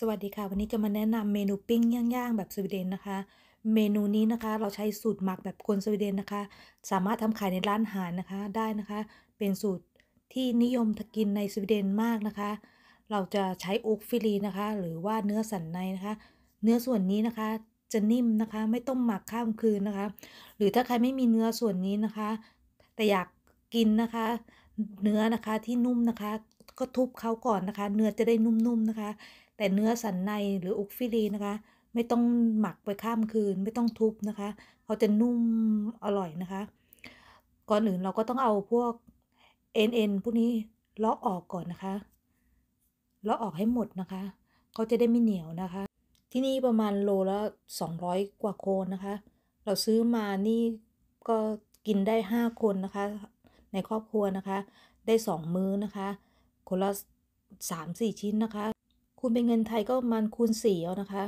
สวัสดีค่ะ วันนี้จะมาแนะนำเมนูปิ้งย่างๆแบบสวีเดนนะคะ เมนูนี้นะคะเราใช้สูตรหมักแบบคนสวีเดนนะคะ สามารถทำขายในร้านอาหารนะคะ ได้นะคะเป็นสูตรที่นิยมกินในสวีเดนมากนะคะ เราจะใช้อกฟิลีนะคะหรือว่าเนื้อสันในนะคะ เนื้อส่วนนี้นะคะจะนิ่มนะคะ ไม่ต้องหมักข้ามคืนนะคะ หรือถ้าใครไม่มีเนื้อส่วนนี้นะคะ แต่อยากกินนะคะ เนื้อนะคะที่นุ่มนะคะก็ทุบเขาก่อนนะคะ เนื้อจะได้นุ่มๆนะคะแต่เนื้อสันในหรืออุกฟิลีนะคะ ไม่ต้องหมักไปข้ามคืน ไม่ต้องทุบนะคะเขาจะนุ่มอร่อยนะคะ ก่อนอื่นเราก็ต้องเอาพวก เอ็นเอ็นพวกนี้ลอกออกก่อนนะคะลอกออกให้หมดนะคะเขาจะได้ไม่เหนียวนะคะ ที่นี่ประมาณโลละ 200 กว่าโคนนะคะ เราซื้อมานี่ก็กินได้ 5 คนนะคะ ในครอบครัวนะคะ ได้ 2 มื้อนะคะคนละ3-4 ชิ้นนะคะคูณเป็นเงินไทยก็มันคูณ4เอานะคะ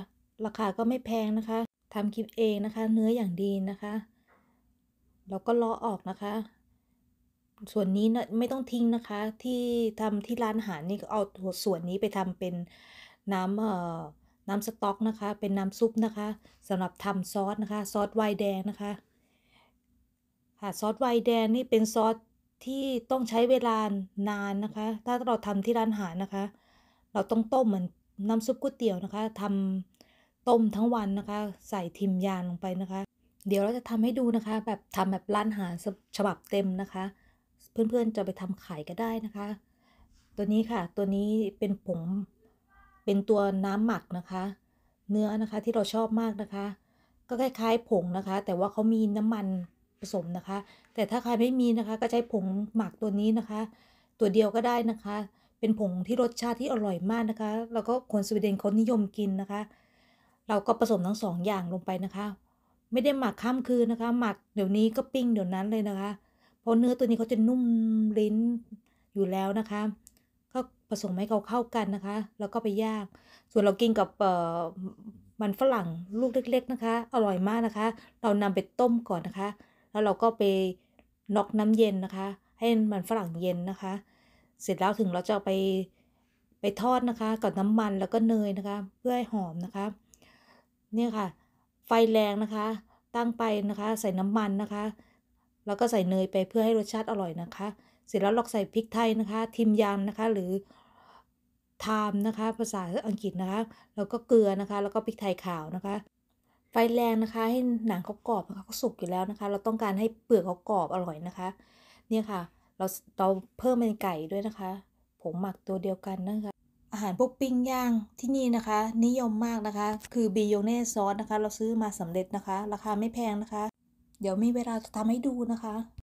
ราคาก็ไม่แพงนะคะทำคลิปเองนะคะ เนื้ออย่างดีนะคะเราก็ล้อออกนะคะ ส่วนนี้นะไม่ต้องทิ้งนะคะ ที่ทำที่ร้านอาหารนี่เอาส่วนนี้ไปทำเป็นน้ำเอ่อน้ำสต๊อกนะคะ เป็นน้ำซุปนะคะ สำหรับทำซอสนะคะ ซอส ไวน์แดงนะคะ ค่ะ ซอสไวน์แดงนี่เป็นซอสที่ต้องใช้เวลานานนะคะ ถ้าเราทำที่ร้านอาหารนะคะเราต้องต้มเหมือนน้ำซุปก๋วยเตี๋ยวนะคะทำต้มทั้งวันนะคะ ใส่ทิมยานลงไปนะคะ เดี๋ยวเราจะทำให้ดูนะคะ แบบทำแบบร้านอาหารฉบับเต็มนะคะ เพื่อนๆจะไปทำขายก็ได้นะคะ ตัวนี้ค่ะ ตัวนี้เป็นผง เป็นตัวน้ำหมักนะคะ เนื้อนะคะที่เราชอบมากนะคะ ก็คล้ายๆผงนะคะ แต่ว่าเขามีน้ำมันผสมนะคะ แต่ถ้าใครไม่มีนะคะ ก็ใช้ผงหมักตัวนี้นะคะ ตัวเดียวก็ได้นะคะเป็นผงที่รสชาติที่อร่อยมากนะคะ แล้วก็คนสวีเดนเขานิยมกินนะคะ เราก็ผสมทั้งสองอย่างลงไปนะคะ ไม่ได้หมักข้ามคืนนะคะ หมักเดี๋ยวนี้ก็ปิ้งเดี๋ยวนั้นเลยนะคะ เพราะเนื้อตัวนี้เขาจะนุ่มลิ้นอยู่แล้วนะคะ ก็ผสมให้เขาเข้ากันนะคะ แล้วก็ไปย่าง ส่วนเรากินกับมันฝรั่งลูกเล็กๆนะคะ อร่อยมากนะคะ เรานำไปต้มก่อนนะคะ แล้วเราก็ไปน็อกน้ำเย็นนะคะ ให้มันฝรั่งเย็นนะคะเสร็จแล้วถึงเราจะไปไปทอดนะคะกับน้ำมันแล้วก็เนยนะคะ เพื่อให้หอมนะคะนี่ค่ะ ไฟแรงนะคะ ตั้งไปนะคะ ใส่น้ำมันนะคะ แล้วก็ใส่เนยไปเพื่อให้รสชาติอร่อยนะคะ เสร็จแล้วเราใส่พริกไทยนะคะ ทิมยามนะคะ หรือไทม์นะคะ ภาษาอังกฤษนะคะ แล้วก็เกลือนะคะ แล้วก็พริกไทยขาวนะคะ ไฟแรงนะคะ ให้หนังเขากรอบนะคะเขาสุกอยู่แล้วนะคะ เราต้องการให้เปลือกเขากรอบอร่อยนะคะ เนี่ยค่ะเราเราเพิ่มเป็นไก่ด้วยนะคะผงหมักตัวเดียวกันนะคะ อาหารพวกปิ้งย่างที่นี่นะคะ นิยมมากนะคะ คือบิโยเน่ซอสนะคะ เราซื้อมาสำเร็จนะคะ ราคาไม่แพงนะคะ เดี๋ยวมีเวลาจะทำให้ดูนะคะ